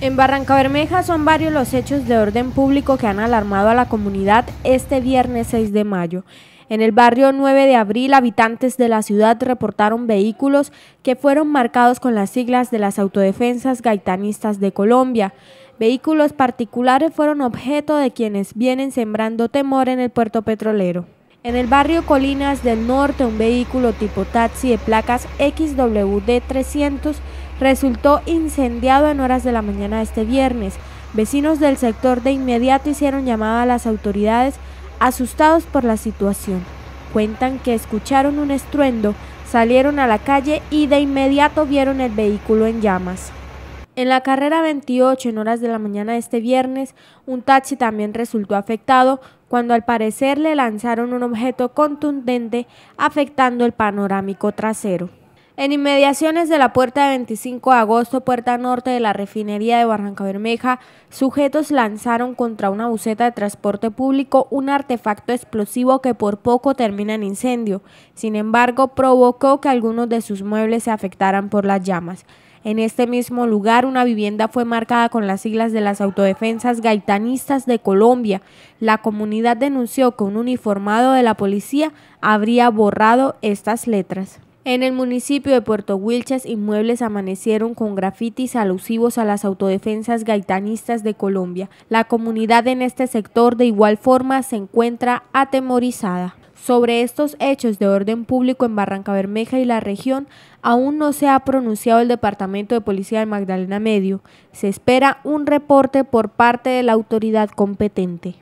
En Barranca Bermeja son varios los hechos de orden público que han alarmado a la comunidad este viernes 6 de mayo. En el barrio 9 de abril, habitantes de la ciudad reportaron vehículos que fueron marcados con las siglas de las autodefensas gaitanistas de Colombia. Vehículos particulares fueron objeto de quienes vienen sembrando temor en el puerto petrolero. En el barrio Colinas del Norte, un vehículo tipo taxi de placas XWD 300 resultó incendiado en horas de la mañana de este viernes. Vecinos del sector de inmediato hicieron llamada a las autoridades asustados por la situación. Cuentan que escucharon un estruendo, salieron a la calle y de inmediato vieron el vehículo en llamas. En la carrera 28, en horas de la mañana de este viernes, un taxi también resultó afectado cuando al parecer le lanzaron un objeto contundente afectando el panorámico trasero. En inmediaciones de la puerta de 25 de agosto, puerta norte de la refinería de Barranca Bermeja, sujetos lanzaron contra una buceta de transporte público un artefacto explosivo que por poco termina en incendio. Sin embargo, provocó que algunos de sus muebles se afectaran por las llamas. En este mismo lugar, una vivienda fue marcada con las siglas de las Autodefensas Gaitanistas de Colombia. La comunidad denunció que un uniformado de la policía habría borrado estas letras. En el municipio de Puerto Wilches, inmuebles amanecieron con grafitis alusivos a las autodefensas gaitanistas de Colombia. La comunidad en este sector de igual forma se encuentra atemorizada. Sobre estos hechos de orden público en Barranca Bermeja y la región, aún no se ha pronunciado el Departamento de Policía de Magdalena Medio. Se espera un reporte por parte de la autoridad competente.